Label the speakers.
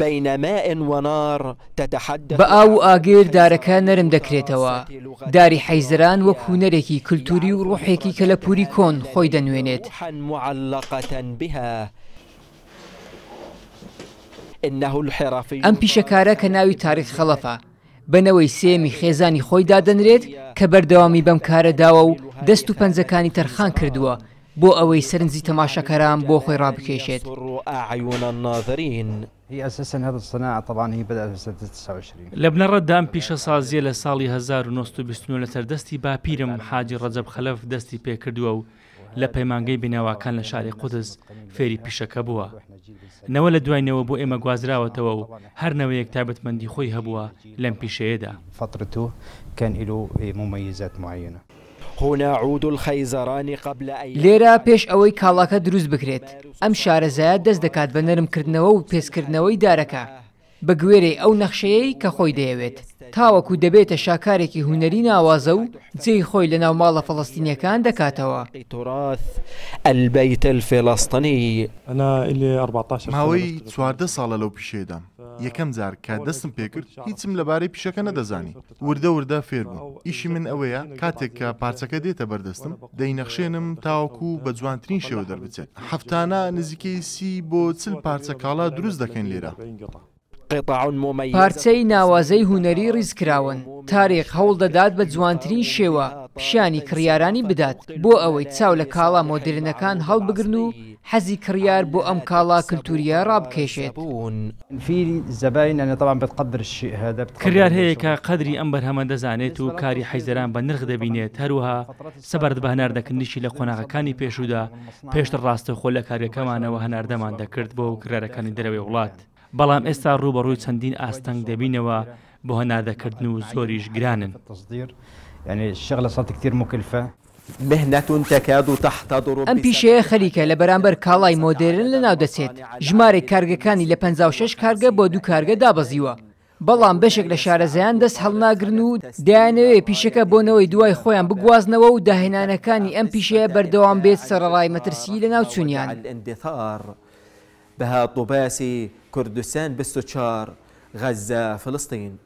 Speaker 1: بە ئاو و ئاگیر دارەکە نەرم دەکرێتەوە داری حەیزران وەک هوەرێکی کللتوری و ڕوحێکی کە لە پووری کۆن خۆی دەنوێنێت ئەم پیشەکارە کە ناوی تاریخ خەڵەفە بنەوەی سێمی خێزانی خۆی دادەنرێت کە بەردەوامی بەم کارە داوە و دەست و پەنجەکانی تەرخان کردووە بۆ ئەوەی سرنجی تەماشەکەران بۆ خۆی ڕابکێشێت لە
Speaker 2: بنەڕەتدام پیشە سازیە لە ساڵی 1920 لە تەردەستی باپیرم حاجی ڕەجەب خەلف دەستی پێکردووە و لە پەیمانگەی بینەواکان لە شاری قودس فێری پیشەکە بووە نەوە لە دواینەوە بۆ ئێمە گوازراوەتەوە و هەر نەوەیەک تابەتمەندی خۆی هەبووە لەم پیشەیەدا فترەت و کەن ئیلو مومەیزات معە
Speaker 1: لێرە پێش ئەوەی کاڵاکە دروست بکرێت ئەم شارەزایە دەست دەکات بە نەرمکردنەوە و پێسکردنەوەی دارەکە بە گوێرەی ئەو نەخشەیەی کە خۆی دەیەوێت تاوەکو دەبێتە شاکارێکی هوەری ناوازە و جێی خۆی لە ناو ماڵە فەڵستینیەکان دەکاتەوە
Speaker 2: ئەلبەیتە فێڵاستنی ماوەی چواردە ساڵە لەو پیشێدام یەکەم جار کە دەستم پێکرد هیچم لەبارەی پیشەکە نەدەزانی وردە وردە فێر بوو ئیشی من ئەوەیە کاتێک کە پارچەکە دێتە بەردەستم دەینەخشێنم تاوەکو بە جوانترین شێوە دەربچێت هەفتانە نزیکەی سی بۆ چل پارچە کاڵا دروست دەکەن لێرە. پارچەی
Speaker 1: ناوازەی هوەری ڕیزکراون تاریخ هەوڵ دەدات بە جوانترین شێوە پیشانی کڕیارانی بدات بۆ ئەوەی چاو لە کاڵا مۆدررنەکان هەڵبگرن و حەزی کڕیار بۆ ئەم کاڵا کللتوریە ڕابکێشێت کریار
Speaker 2: هەیە کە قەدری ئەم بەرهەمە دەزانێت و کاری حەیزەران بە نرخ دەبینێت هەروها سەبەرد بە هەناردەکردنیشی لە قۆناغەکانی پێشودا پێشتر ڕاستە خۆ لە کارەکەمانەوە هەناردەمان دەکرد بۆ کرارەکانی دەرەوەی وڵات بەڵام ئێستا ڕوبەڕووی چەندین ئاستەنگ دەبینەوە بۆ هەنادەکردن و زۆریش گرانن. يعني الشغله صارت كثير مكلفه مهنة تكاد تحتضر ئەم
Speaker 1: پیشەیە خەریکە لە بەرامبەر کاڵای مۆدرن لە ناو دەچێت ژمارە کارگەکانی لە 56 کارگە بۆ دوو کارگە دابەزیوە بەڵام بەشێک لە شارەزایان دەست هەڵناگرن و دایانەوێ پیشەکە بۆنەوەی دوای خۆیان بگوازنەوە و داهێنانەکانی ئەم پیشەیە بەردەوام بێت سەرڕای مەترسی لە ناوچونیان
Speaker 2: بەها طوباسی کوردستان 24 غەزە فلستین